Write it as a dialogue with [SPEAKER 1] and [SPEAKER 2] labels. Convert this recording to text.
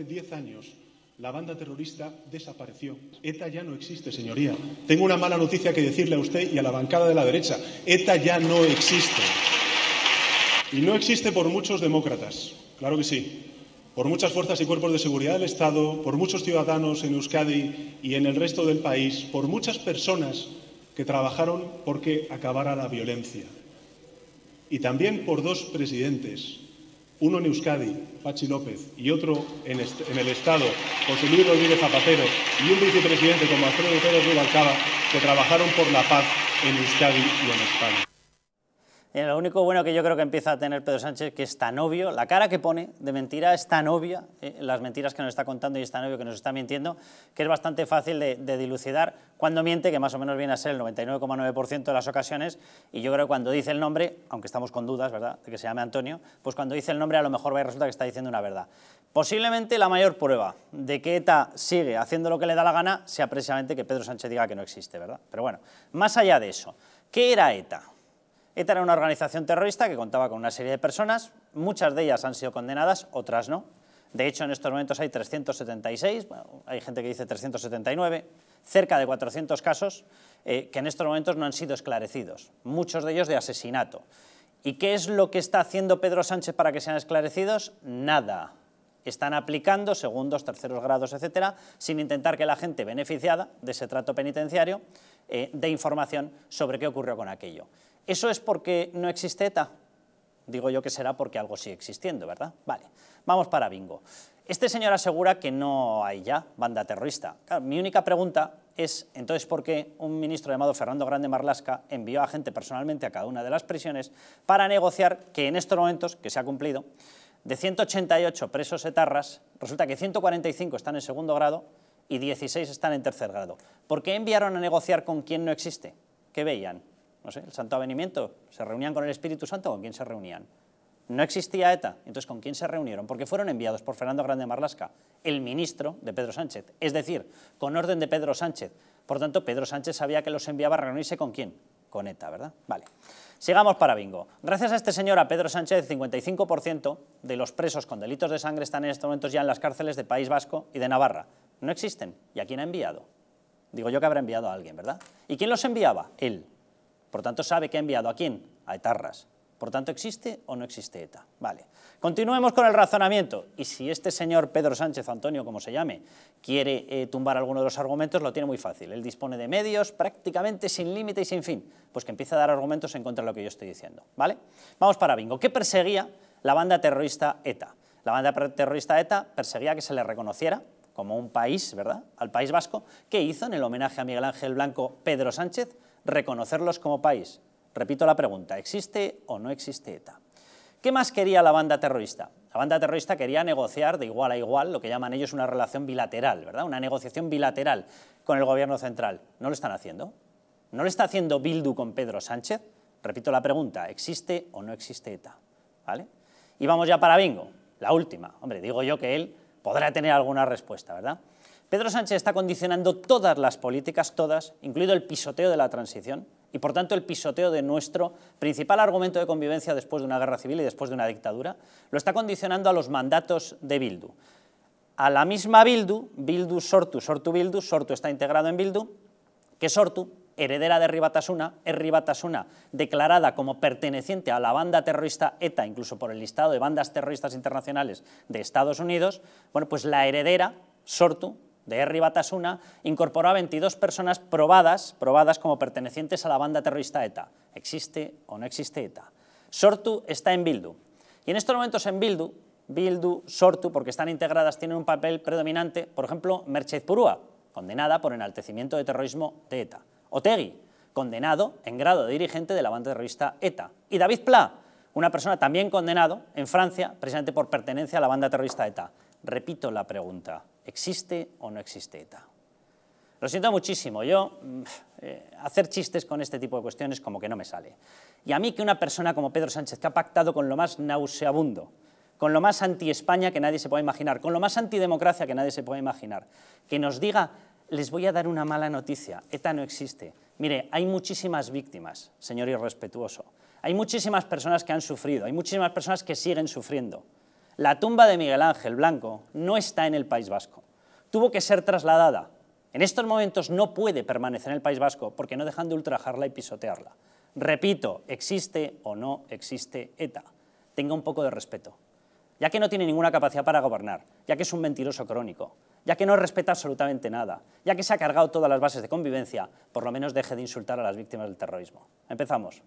[SPEAKER 1] hace 10 años la banda terrorista desapareció. ETA ya no existe, señoría. Tengo una mala noticia que decirle a usted y a la bancada de la derecha. ETA ya no existe. Y no existe por muchos demócratas, claro que sí, por muchas fuerzas y cuerpos de seguridad del Estado, por muchos ciudadanos en Euskadi y en el resto del país, por muchas personas que trabajaron porque acabara la violencia. Y también por dos presidentes uno en Euskadi, Pachi López, y otro en, el Estado, José Luis Rodríguez Zapatero, y un vicepresidente como Alfredo Pérez de que trabajaron por la paz en Euskadi y en España
[SPEAKER 2] lo único bueno que yo creo que empieza a tener Pedro Sánchez, que es tan obvio, la cara que pone de mentira es tan obvia, eh, las mentiras que nos está contando y es tan obvio que nos está mintiendo, que es bastante fácil de, dilucidar cuando miente, que más o menos viene a ser el 99,9% de las ocasiones, y yo creo que cuando dice el nombre, aunque estamos con dudas, ¿verdad?, de que se llame Antonio, pues cuando dice el nombre a lo mejor resulta que está diciendo una verdad. Posiblemente la mayor prueba de que ETA sigue haciendo lo que le da la gana sea precisamente que Pedro Sánchez diga que no existe, ¿verdad? Pero bueno, más allá de eso, ¿qué era ETA? ETA era una organización terrorista que contaba con una serie de personas, muchas de ellas han sido condenadas, otras no. De hecho, en estos momentos hay 376, hay gente que dice 379, cerca de 400 casos eh, que en estos momentos no han sido esclarecidos, muchos de ellos de asesinato. ¿Y qué es lo que está haciendo Pedro Sánchez para que sean esclarecidos? Nada. Están aplicando segundos, terceros grados, etcétera, sin intentar que la gente beneficiada de ese trato penitenciario eh, dé información sobre qué ocurrió con aquello. ¿Eso es porque no existe ETA? Digo yo que será porque algo sigue existiendo, ¿verdad? Vale, vamos para bingo. Este señor asegura que no hay ya banda terrorista. mi única pregunta es, entonces, ¿por qué un ministro llamado Fernando Grande Marlasca envió a gente personalmente a cada una de las prisiones para negociar que en estos momentos, que se ha cumplido, de 188 presos etarras, resulta que 145 están en segundo grado y 16 están en tercer grado? ¿Por qué enviaron a negociar con quien no existe? ¿Qué veían? el santo avenimiento, ¿se reunían con el Espíritu Santo? ¿Con quién se reunían? No existía ETA, entonces ¿con quién se reunieron? Porque fueron enviados por Fernando Grande Marlasca, el ministro de Pedro Sánchez, es decir, con orden de Pedro Sánchez. Por tanto, Pedro Sánchez sabía que los enviaba a reunirse con quién, con ETA, ¿verdad? Vale. Sigamos para bingo. Gracias a este señor, a Pedro Sánchez, 55% de los presos con delitos de sangre están en estos momentos ya en las cárceles de País Vasco y de Navarra. No existen. ¿Y a quién ha enviado? Digo yo que habrá enviado a alguien, ¿verdad? ¿Y quién los enviaba? Él. Por tanto, sabe que ha enviado a quién? A etarras. Por tanto, ¿existe o no existe ETA? Vale. Continuemos con el razonamiento. Y si este señor Pedro Sánchez Antonio, como se llame, quiere eh, tumbar alguno de los argumentos, lo tiene muy fácil. Él dispone de medios prácticamente sin límite y sin fin. Pues que empieza a dar argumentos en contra de lo que yo estoy diciendo. ¿Vale? Vamos para bingo. ¿Qué perseguía la banda terrorista ETA? La banda terrorista ETA perseguía que se le reconociera como un país, ¿verdad? Al País Vasco, que hizo en el homenaje a Miguel Ángel Blanco Pedro Sánchez reconocerlos como país. Repito la pregunta, ¿existe o no existe ETA? ¿Qué más quería la banda terrorista? La banda terrorista quería negociar de igual a igual lo que llaman ellos una relación bilateral, ¿verdad? Una negociación bilateral con el gobierno central. ¿No lo están haciendo? ¿No lo está haciendo Bildu con Pedro Sánchez? Repito la pregunta, ¿existe o no existe ETA? ¿Vale? Y vamos ya para bingo, la última. Hombre, digo yo que él podrá tener alguna respuesta, ¿verdad? Pedro Sánchez está condicionando todas las políticas, todas, incluido el pisoteo de la transición y por tanto el pisoteo de nuestro principal argumento de convivencia después de una guerra civil y después de una dictadura, lo está condicionando a los mandatos de Bildu. A la misma Bildu, Bildu Sortu, Sortu Bildu, Sortu está integrado en Bildu, que Sortu, heredera de Ribatasuna, es Ribatasuna declarada como perteneciente a la banda terrorista ETA, incluso por el listado de bandas terroristas internacionales de Estados Unidos, bueno, pues la heredera, Sortu, de Herri Batasuna, incorporó a 22 personas probadas, probadas como pertenecientes a la banda terrorista ETA. ¿Existe o no existe ETA? Sortu está en Bildu. Y en estos momentos en Bildu, Bildu, Sortu, porque están integradas, tienen un papel predominante, por ejemplo, Merchez Purúa, condenada por enaltecimiento de terrorismo de ETA. Otegi, condenado en grado de dirigente de la banda terrorista ETA. Y David Pla, una persona también condenado en Francia, precisamente por pertenencia a la banda terrorista ETA. Repito la pregunta. ¿Existe o no existe ETA? Lo siento muchísimo, yo mm, eh, hacer chistes con este tipo de cuestiones como que no me sale. Y a mí que una persona como Pedro Sánchez, que ha pactado con lo más nauseabundo, con lo más anti-España que nadie se puede imaginar, con lo más antidemocracia que nadie se puede imaginar, que nos diga, les voy a dar una mala noticia, ETA no existe. Mire, hay muchísimas víctimas, señor irrespetuoso. Hay muchísimas personas que han sufrido, hay muchísimas personas que siguen sufriendo la tumba de Miguel Ángel Blanco no está en el País Vasco. Tuvo que ser trasladada. En estos momentos no puede permanecer en el País Vasco porque no dejan de ultrajarla y pisotearla. Repito, existe o no existe ETA. Tenga un poco de respeto. Ya que no tiene ninguna capacidad para gobernar, ya que es un mentiroso crónico, ya que no respeta absolutamente nada, ya que se ha cargado todas las bases de convivencia, por lo menos deje de insultar a las víctimas del terrorismo. Empezamos.